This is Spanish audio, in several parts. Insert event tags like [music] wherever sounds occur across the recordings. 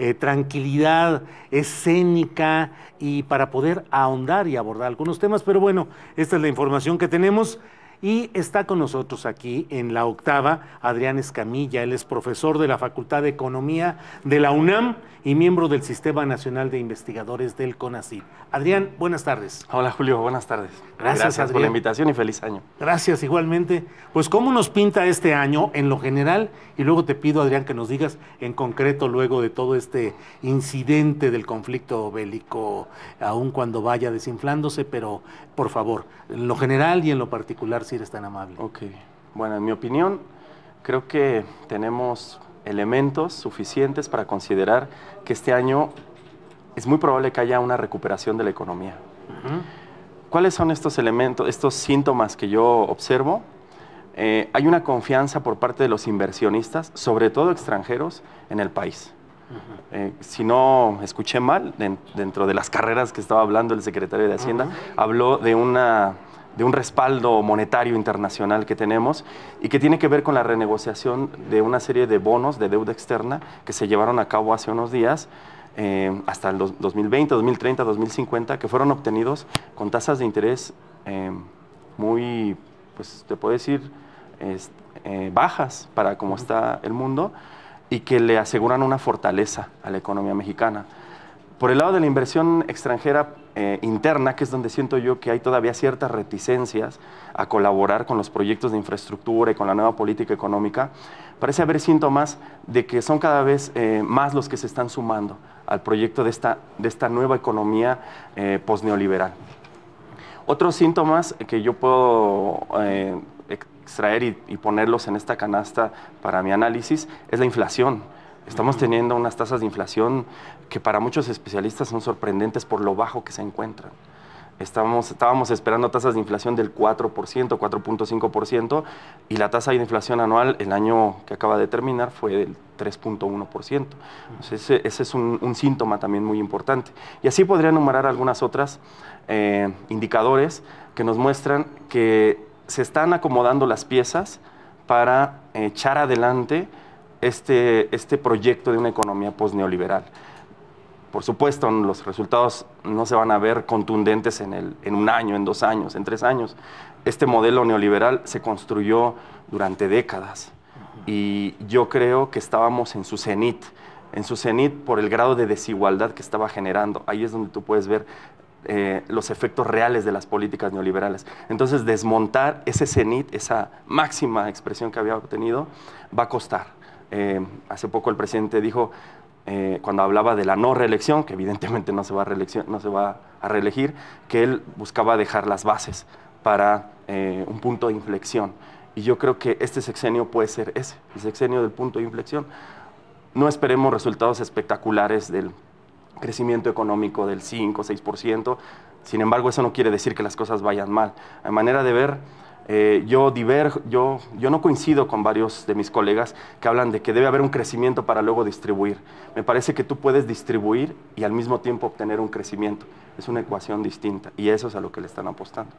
Eh, tranquilidad escénica y para poder ahondar y abordar algunos temas. Pero bueno, esta es la información que tenemos. Y está con nosotros aquí en la octava Adrián Escamilla. Él es profesor de la Facultad de Economía de la UNAM y miembro del Sistema Nacional de Investigadores del CONACYT. Adrián, buenas tardes. Hola Julio, buenas tardes. Gracias, por la invitación y feliz año. Gracias igualmente. Pues cómo nos pinta este año en lo general y luego te pido Adrián que nos digas en concreto luego de todo este incidente del conflicto bélico, aun cuando vaya desinflándose, pero por favor, en lo general y en lo particular si tan amable. Ok. Bueno, en mi opinión, creo que tenemos elementos suficientes para considerar que este año es muy probable que haya una recuperación de la economía. ¿Cuáles son estos elementos, estos síntomas que yo observo? Eh, hay una confianza por parte de los inversionistas, sobre todo extranjeros, en el país. Eh, si no escuché mal, dentro de las carreras que estaba hablando el secretario de Hacienda, habló de una de un respaldo monetario internacional que tenemos y que tiene que ver con la renegociación de una serie de bonos de deuda externa que se llevaron a cabo hace unos días. Eh, hasta el 2020, 2030, 2050, que fueron obtenidos con tasas de interés eh, muy, pues te puedo decir, eh, bajas para cómo está el mundo y que le aseguran una fortaleza a la economía mexicana. Por el lado de la inversión extranjera, eh, interna, que es donde siento yo que hay todavía ciertas reticencias a colaborar con los proyectos de infraestructura y con la nueva política económica, parece haber síntomas de que son cada vez eh, más los que se están sumando al proyecto de esta, nueva economía eh, posneoliberal. Otros síntomas que yo puedo eh, extraer y, ponerlos en esta canasta para mi análisis es la inflación Estamos teniendo unas tasas de inflación que para muchos especialistas son sorprendentes por lo bajo que se encuentran. Estamos, estábamos esperando tasas de inflación del 4%, 4.5%, y la tasa de inflación anual el año que acaba de terminar fue del 3.1%. Ese, ese es un, síntoma también muy importante. Y así podría enumerar algunas otras eh, indicadores que nos muestran que se están acomodando las piezas para echar adelante este, este proyecto de una economía posneoliberal. Por supuesto, los resultados no se van a ver contundentes en, el, en un año, en dos años, en tres años. Este modelo neoliberal se construyó durante décadas y yo creo que estábamos en su cenit, en su cenit por el grado de desigualdad que estaba generando. Ahí es donde tú puedes ver eh, los efectos reales de las políticas neoliberales. Entonces, desmontar ese cenit, esa máxima expresión que había obtenido, va a costar eh, hace poco el presidente dijo, eh, cuando hablaba de la no reelección, que evidentemente no se, va a no se va a reelegir, que él buscaba dejar las bases para eh, un punto de inflexión. Y yo creo que este sexenio puede ser ese, el sexenio del punto de inflexión. No esperemos resultados espectaculares del crecimiento económico del 5, 6%. Sin embargo, eso no quiere decir que las cosas vayan mal. A manera de ver, eh, yo, diverjo, yo, yo no coincido con varios de mis colegas que hablan de que debe haber un crecimiento para luego distribuir. Me parece que tú puedes distribuir y al mismo tiempo obtener un crecimiento. Es una ecuación distinta y eso es a lo que le están apostando.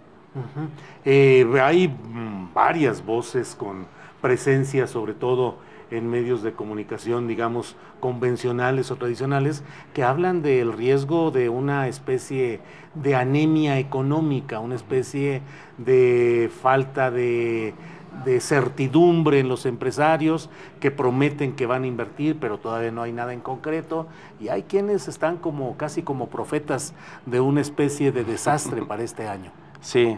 Eh, hay mm, varias voces con presencia, sobre todo en medios de comunicación, digamos, convencionales o tradicionales, que hablan del riesgo de una especie de anemia económica, una especie de falta de, certidumbre en los empresarios que prometen que van a invertir, pero todavía no hay nada en concreto. Y hay quienes están como casi como profetas de una especie de desastre para este año. Sí.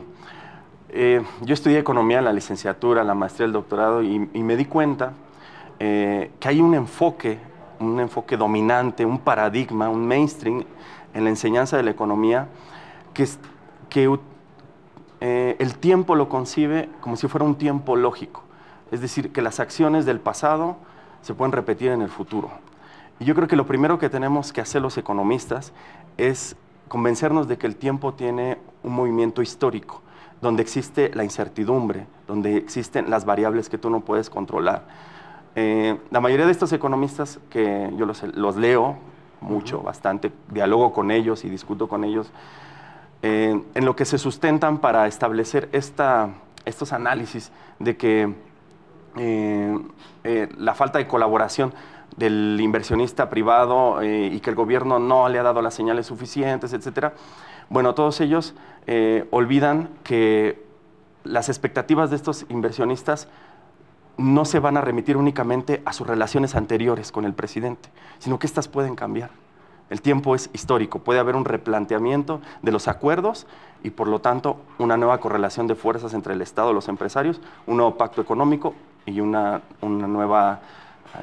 Eh, yo estudié economía en la licenciatura, la maestría, el doctorado y me di cuenta eh, que hay un enfoque, un enfoque dominante, un paradigma, un mainstream en la enseñanza de la economía que, eh, el tiempo lo concibe como si fuera un tiempo lógico. Es decir, que las acciones del pasado se pueden repetir en el futuro. Y yo creo que lo primero que tenemos que hacer los economistas es convencernos de que el tiempo tiene un movimiento histórico, donde existe la incertidumbre, donde existen las variables que tú no puedes controlar eh, la mayoría de estos economistas que yo los, leo mucho, bastante, dialogo con ellos y discuto con ellos, eh, en lo que se sustentan para establecer estos análisis de que eh, la falta de colaboración del inversionista privado y que el gobierno no le ha dado las señales suficientes, etcétera. Bueno, todos ellos olvidan que las expectativas de estos inversionistas no se van a remitir únicamente a sus relaciones anteriores con el presidente, sino que estas pueden cambiar. El tiempo es histórico, puede haber un replanteamiento de los acuerdos y por lo tanto una nueva correlación de fuerzas entre el Estado, y los empresarios, un nuevo pacto económico y una, nueva,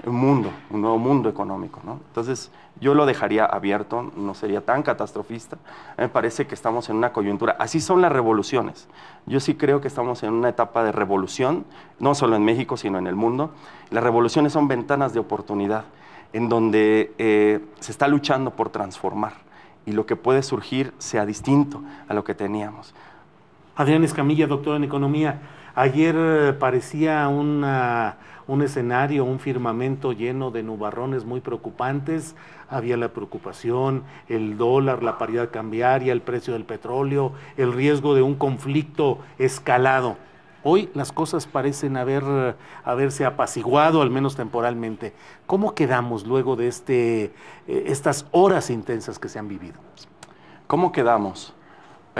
eh, un mundo, un nuevo mundo económico. Entonces, yo lo dejaría abierto, no sería tan catastrofista. Me parece que estamos en una coyuntura. Así son las revoluciones. Yo sí creo que estamos en una etapa de revolución, no solo en México, sino en el mundo. Las revoluciones son ventanas de oportunidad en donde eh, se está luchando por transformar y lo que puede surgir sea distinto a lo que teníamos. Adrián Escamilla, doctor en Economía. Ayer eh, parecía un escenario, un firmamento lleno de nubarrones muy preocupantes. Había la preocupación, el dólar, la paridad cambiaria, el precio del petróleo, el riesgo de un conflicto escalado. Hoy las cosas parecen haber, eh, haberse apaciguado, al menos temporalmente. ¿Cómo quedamos luego de este, eh, estas horas intensas que se han vivido? ¿Cómo quedamos?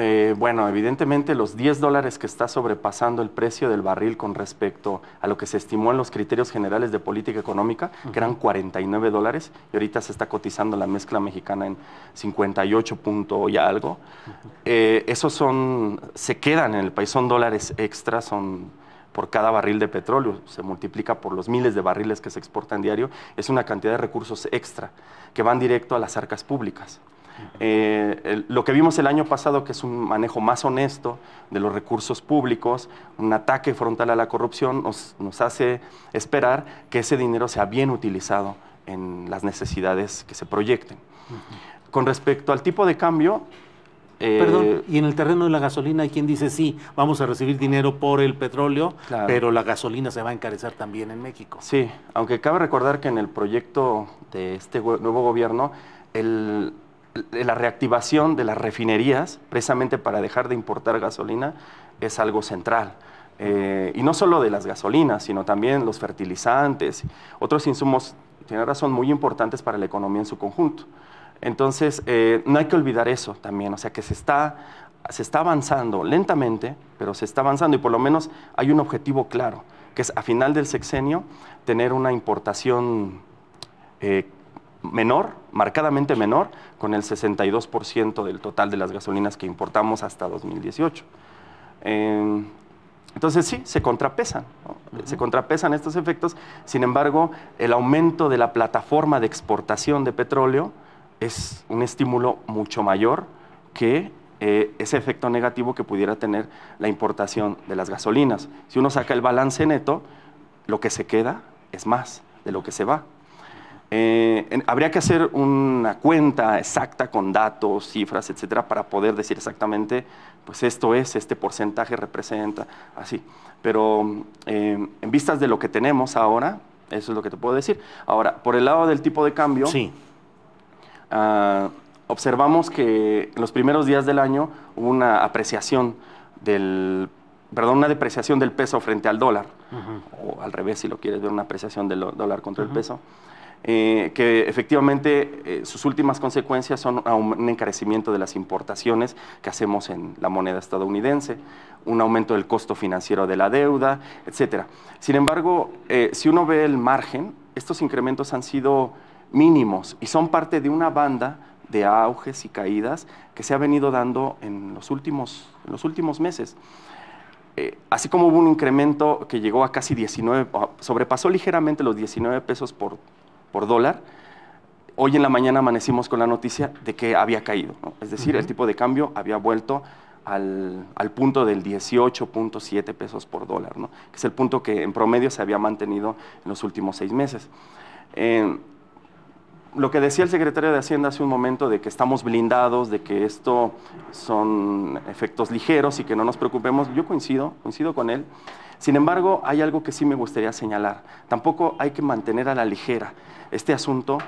Eh, bueno, evidentemente los 10 dólares que está sobrepasando el precio del barril con respecto a lo que se estimó en los criterios generales de política económica, que eran 49 dólares, y ahorita se está cotizando la mezcla mexicana en 58 y algo. Eh, esos son, se quedan en el país, son dólares extra, son por cada barril de petróleo, se multiplica por los miles de barriles que se exportan diario, es una cantidad de recursos extra que van directo a las arcas públicas. Eh, lo que vimos el año pasado, que es un manejo más honesto de los recursos públicos, un ataque frontal a la corrupción, nos, hace esperar que ese dinero sea bien utilizado en las necesidades que se proyecten. Con respecto al tipo de cambio... Eh, Perdón, y en el terreno de la gasolina hay quien dice, sí, vamos a recibir dinero por el petróleo, pero la gasolina se va a encarecer también en México. Sí, aunque cabe recordar que en el proyecto de este nuevo gobierno, el, la reactivación de las refinerías, precisamente para dejar de importar gasolina, es algo central. Eh, y no solo de las gasolinas, sino también los fertilizantes, otros insumos, tiene razón, muy importantes para la economía en su conjunto. Entonces, eh, no hay que olvidar eso también, o sea que se está, se está avanzando lentamente, pero se está avanzando y por lo menos hay un objetivo claro, que es a final del sexenio tener una importación eh, menor, marcadamente menor, con el 62% del total de las gasolinas que importamos hasta 2018. Em, entonces sí, se contrapesan, se contrapesan estos efectos, sin embargo, el aumento de la plataforma de exportación de petróleo es un estímulo mucho mayor que eh, ese efecto negativo que pudiera tener la importación de las gasolinas. Si uno saca el balance neto, lo que se queda es más de lo que se va. Eh, habría que hacer una cuenta exacta con datos, cifras, etcétera, para poder decir exactamente, pues esto es, este porcentaje representa, así. Pero eh, en vistas de lo que tenemos ahora, eso es lo que te puedo decir. Ahora, por el lado del tipo de cambio, ah, observamos que en los primeros días del año hubo una apreciación del perdón, una depreciación del peso frente al dólar, o al revés, si lo quieres ver, una apreciación del dólar contra el peso. Eh, que efectivamente eh, sus últimas consecuencias son un encarecimiento de las importaciones que hacemos en la moneda estadounidense, un aumento del costo financiero de la deuda, etc. Sin embargo, eh, si uno ve el margen, estos incrementos han sido mínimos y son parte de una banda de auges y caídas que se ha venido dando en los últimos, los últimos meses. así como hubo un incremento que llegó a casi 19, sobrepasó ligeramente los 19 pesos por por dólar, hoy en la mañana amanecimos con la noticia de que había caído. Es decir, el tipo de cambio había vuelto al, punto del 18.7 pesos por dólar, ¿no? que es el punto que en promedio se había mantenido en los últimos seis meses. Eh, lo que decía el secretario de Hacienda hace un momento de que estamos blindados, de que esto son efectos ligeros y que no nos preocupemos, yo coincido, coincido con él. Sin embargo, hay algo que sí me gustaría señalar. Tampoco hay que mantener a la ligera este asunto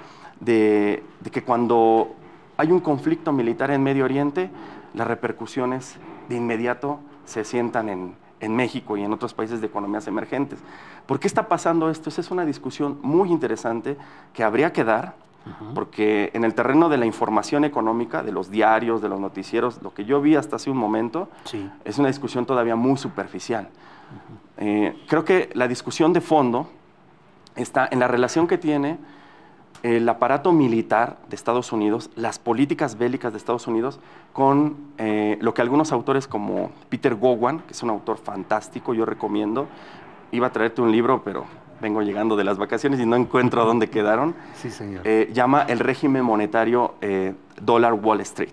de, que cuando hay un conflicto militar en Medio Oriente, las repercusiones de inmediato se sientan en, en México y en otros países de economías emergentes. ¿Por qué está pasando esto? Esa es una discusión muy interesante que habría que dar, porque en el terreno de la información económica, de los diarios, de los noticieros, lo que yo vi hasta hace un momento es una discusión todavía muy superficial. Eh, creo que la discusión de fondo está en la relación que tiene el aparato militar de Estados Unidos, las políticas bélicas de Estados Unidos, con eh, lo que algunos autores como Peter Gowan, que es un autor fantástico, yo recomiendo, iba a traerte un libro, pero vengo llegando de las vacaciones y no encuentro dónde quedaron, sí, señor. Eh, llama el régimen monetario eh, dólar Wall Street.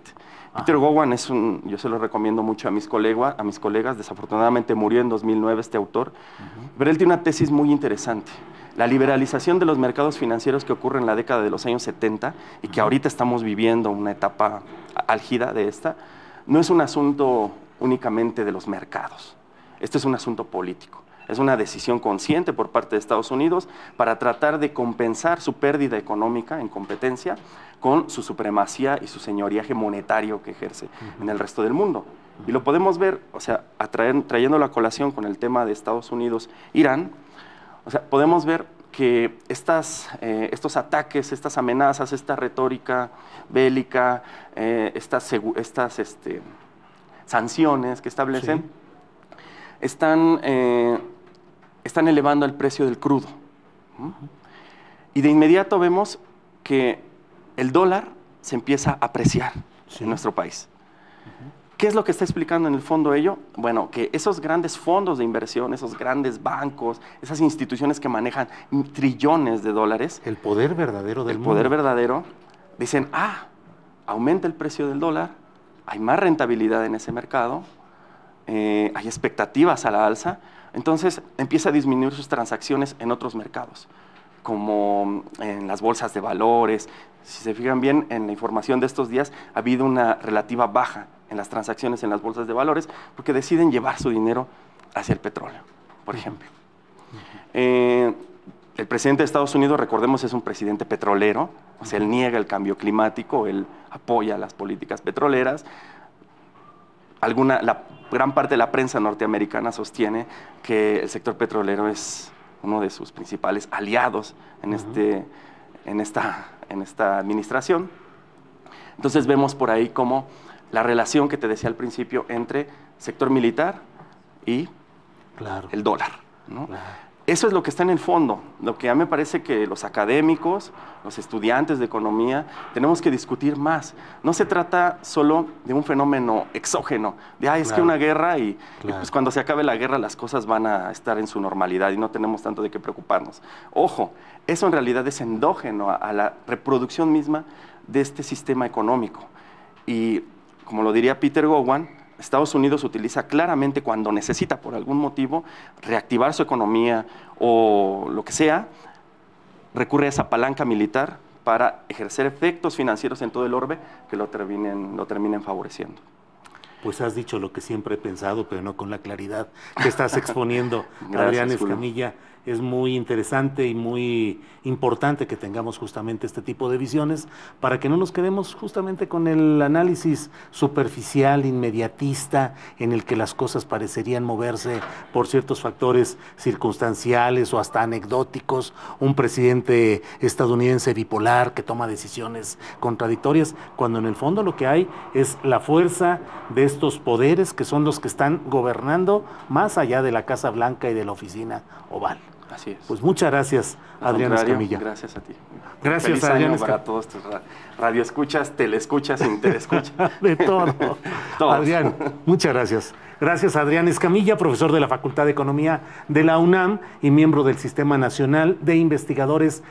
Ah. Peter Gowan es un, yo se lo recomiendo mucho a mis, colegas, a mis colegas, desafortunadamente murió en 2009 este autor, pero él tiene una tesis muy interesante. La liberalización de los mercados financieros que ocurre en la década de los años 70 y que ahorita estamos viviendo una etapa álgida de esta, no es un asunto únicamente de los mercados. Esto es un asunto político. Es una decisión consciente por parte de Estados Unidos para tratar de compensar su pérdida económica en competencia con su supremacía y su señoriaje monetario que ejerce en el resto del mundo. Y lo podemos ver, o sea, trayendo la colación con el tema de Estados Unidos-Irán, o sea, podemos ver que estas, eh, estos ataques, estas amenazas, esta retórica bélica, eh, estas, estas este, sanciones que establecen, están eh, están elevando el precio del crudo. Y de inmediato vemos que el dólar se empieza a apreciar en nuestro país. ¿Qué es lo que está explicando en el fondo ello? Bueno, que esos grandes fondos de inversión, esos grandes bancos, esas instituciones que manejan trillones de dólares. El poder verdadero del El poder verdadero. Dicen, ah, aumenta el precio del dólar, hay más rentabilidad en ese mercado, eh, hay expectativas a la alza, entonces empieza a disminuir sus transacciones en otros mercados, como en las bolsas de valores. Si se fijan bien en la información de estos días, ha habido una relativa baja en las transacciones en las bolsas de valores porque deciden llevar su dinero hacia el petróleo, por ejemplo. Eh, el presidente de Estados Unidos, recordemos, es un presidente petrolero, o sea, él niega el cambio climático, él apoya las políticas petroleras. Alguna, gran parte de la prensa norteamericana sostiene que el sector petrolero es uno de sus principales aliados en, este, en, esta, en esta administración. Entonces vemos por ahí como la relación que te decía al principio entre sector militar y el dólar. ¿no? Eso es lo que está en el fondo, lo que a mí me parece que los académicos, los estudiantes de economía, tenemos que discutir más. No se trata solo de un fenómeno exógeno, de, ah, es que una guerra y, pues cuando se acabe la guerra las cosas van a estar en su normalidad y no tenemos tanto de qué preocuparnos. Ojo, eso en realidad es endógeno a la reproducción misma de este sistema económico. Y como lo diría Peter Gowan, Estados Unidos utiliza claramente cuando necesita por algún motivo reactivar su economía o lo que sea, recurre a esa palanca militar para ejercer efectos financieros en todo el orbe que lo terminen, terminen favoreciendo pues has dicho lo que siempre he pensado, pero no con la claridad que estás [laughs] exponiendo, Adrián Escamilla. Es muy interesante y muy importante que tengamos justamente este tipo de visiones para que no nos quedemos justamente con el análisis superficial, inmediatista, en el que las cosas parecerían moverse por ciertos factores circunstanciales o hasta anecdóticos, un presidente estadounidense bipolar que toma decisiones contradictorias, cuando en el fondo lo que hay es la fuerza de estos poderes que son los que están gobernando más allá de la Casa Blanca y de la oficina oval. Así es. Pues muchas gracias, Adrián Escamilla. Gracias a ti. Gracias, Feliz Adrián. Año para todos tus radioescuchas, teleescuchas, escuchas. [laughs] [laughs] de todo. Adrián, muchas gracias. Gracias, Adrián Escamilla, profesor de la Facultad de Economía de la UNAM y miembro del Sistema Nacional de Investigadores